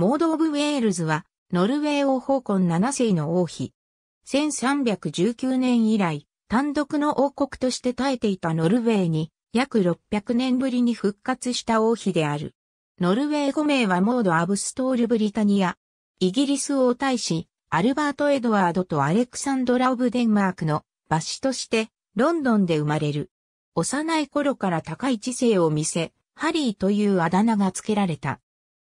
モード・オブ・ウェールズは、ノルウェー王方根7世の王妃。1319年以来、単独の王国として耐えていたノルウェーに、約600年ぶりに復活した王妃である。ノルウェー語名はモード・アブストール・ブリタニア。イギリス王大使、アルバート・エドワードとアレクサンドラ・オブ・デンマークの馬子として、ロンドンで生まれる。幼い頃から高い知性を見せ、ハリーというあだ名が付けられた。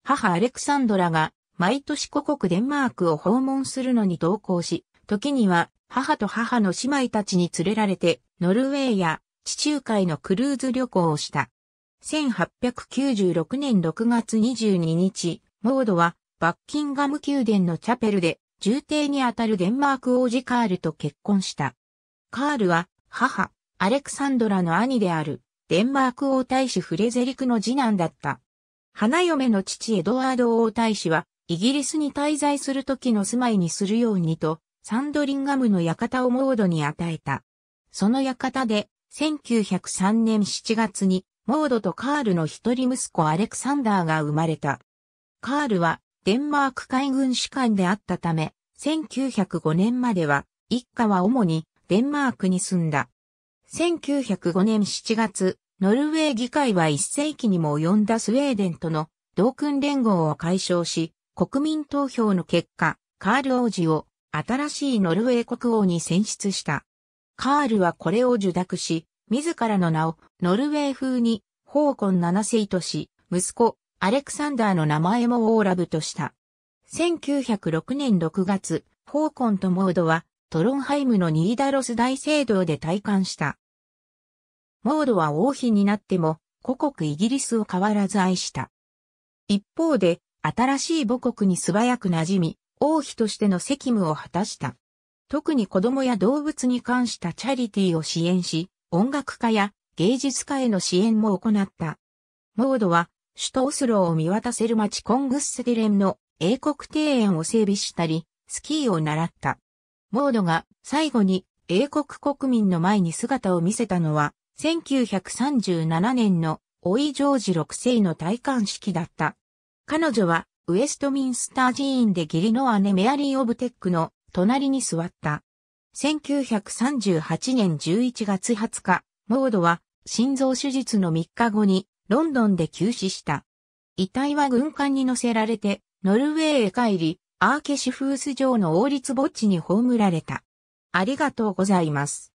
母アレクサンドラが毎年故国デンマークを訪問するのに同行し、時には母と母の姉妹たちに連れられてノルウェーや地中海のクルーズ旅行をした。1896年6月22日、モードはバッキンガム宮殿のチャペルで重帝にあたるデンマーク王子カールと結婚した。カールは母、アレクサンドラの兄であるデンマーク王太子フレゼリクの次男だった。花嫁の父エドワード王太子は、イギリスに滞在する時の住まいにするようにと、サンドリンガムの館をモードに与えた。その館で、1903年7月に、モードとカールの一人息子アレクサンダーが生まれた。カールは、デンマーク海軍士官であったため、1905年までは、一家は主にデンマークに住んだ。1905年7月、ノルウェー議会は1世紀にも及んだスウェーデンとの同訓連合を解消し、国民投票の結果、カール王子を新しいノルウェー国王に選出した。カールはこれを受諾し、自らの名をノルウェー風にホーコン7世とし、息子アレクサンダーの名前もオーラブとした。1906年6月、ホーコンとモードはトロンハイムのニーダロス大聖堂で退官した。モードは王妃になっても、故国イギリスを変わらず愛した。一方で、新しい母国に素早く馴染み、王妃としての責務を果たした。特に子供や動物に関したチャリティーを支援し、音楽家や芸術家への支援も行った。モードは、首都オスロを見渡せる町コングッセデレンの英国庭園を整備したり、スキーを習った。モードが最後に英国国民の前に姿を見せたのは1937年の老いジョージ6世の戴冠式だった。彼女はウェストミンスター寺院で義理の姉メアリー・オブテックの隣に座った。1938年11月20日、モードは心臓手術の3日後にロンドンで急死した。遺体は軍艦に乗せられてノルウェーへ帰り、アーケシフース城の王立墓地に葬られた。ありがとうございます。